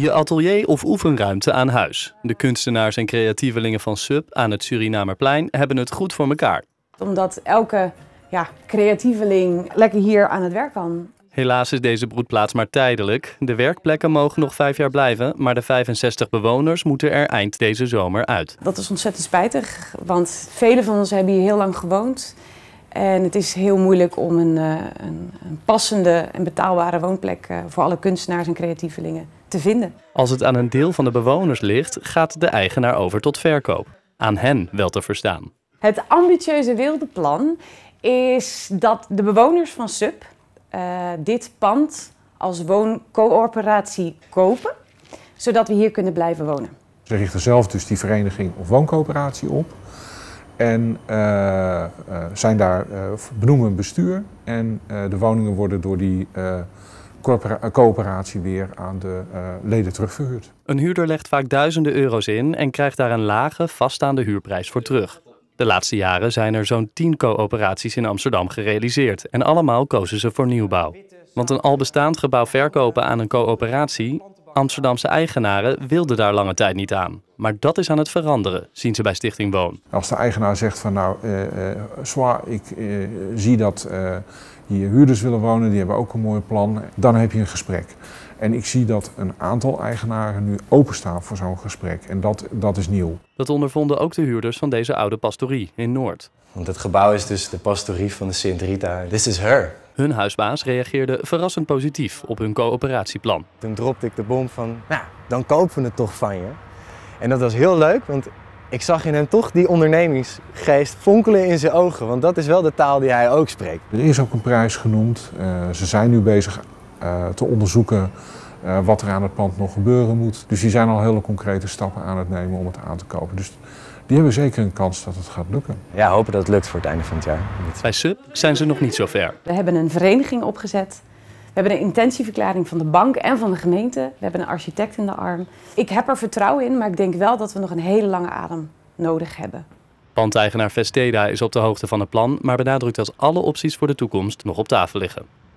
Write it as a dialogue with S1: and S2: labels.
S1: Je atelier of oefenruimte aan huis. De kunstenaars en creatievelingen van Sub aan het Surinamerplein hebben het goed voor elkaar.
S2: Omdat elke ja, creatieveling lekker hier aan het werk kan.
S1: Helaas is deze broedplaats maar tijdelijk. De werkplekken mogen nog vijf jaar blijven, maar de 65 bewoners moeten er eind deze zomer uit.
S2: Dat is ontzettend spijtig, want velen van ons hebben hier heel lang gewoond. En het is heel moeilijk om een, eh, een passende en betaalbare woonplek eh, voor alle kunstenaars en creatievelingen te vinden.
S1: Als het aan een deel van de bewoners ligt, gaat de eigenaar over tot verkoop. Aan hen wel te verstaan.
S2: Het ambitieuze wilde plan is dat de bewoners van SUB eh, dit pand als wooncoöperatie kopen, zodat we hier kunnen blijven wonen.
S3: Ze richten zelf dus die vereniging of wooncoöperatie op en uh, uh, zijn daar, benoemen een bestuur en de woningen worden door die eh, coöperatie weer aan de eh, leden terugverhuurd.
S1: Een huurder legt
S3: vaak duizenden
S1: euro's in en krijgt daar een lage, vaststaande huurprijs voor terug. De laatste jaren zijn er zo'n 10 coöperaties in Amsterdam gerealiseerd en allemaal kozen ze voor nieuwbouw. Want een al bestaand gebouw verkopen aan een coöperatie Amsterdamse eigenaren wilden daar lange tijd niet aan. Maar dat is aan het veranderen, zien ze bij Stichting Woon.
S3: Als de eigenaar zegt van nou, uh, ik eh, zie dat hier huurders willen wonen, die hebben ook een mooi plan, dan heb je een gesprek. En ik zie dat een aantal eigenaren nu openstaan voor zo'n gesprek. En dat, dat is nieuw.
S1: Dat ondervonden ook de huurders van deze oude pastorie in Noord. Want het gebouw is dus de pastorie van de Sint Rita. This is her. Hun huisbaas reageerde verrassend positief op hun coöperatieplan. Toen dropte ik de bom van, nou, dan kopen we het toch van je. En dat was heel leuk, want ik zag in hem toch die ondernemingsgeest fonkelen in zijn ogen. Want dat is wel de taal die hij ook spreekt.
S3: Er is ook een prijs genoemd. Eh, ze zijn nu bezig eh, te onderzoeken eh, wat er aan het pand nog gebeuren moet. Dus die zijn al hele concrete stappen aan het nemen om het aan te kopen. Dus die hebben zeker een kans dat het gaat lukken.
S1: Ja, hopen dat het lukt voor het einde van het jaar. Bij SUB zijn ze nog niet zo ver.
S2: We hebben een vereniging opgezet. We hebben een intentieverklaring van de bank en van de gemeente. We hebben een architect in de arm. Ik heb er vertrouwen in, maar ik denk wel dat we nog een hele lange adem nodig hebben.
S1: Pandeigenaar Vesteda is op de hoogte
S3: van het plan, maar benadrukt dat alle opties voor de toekomst nog op tafel liggen.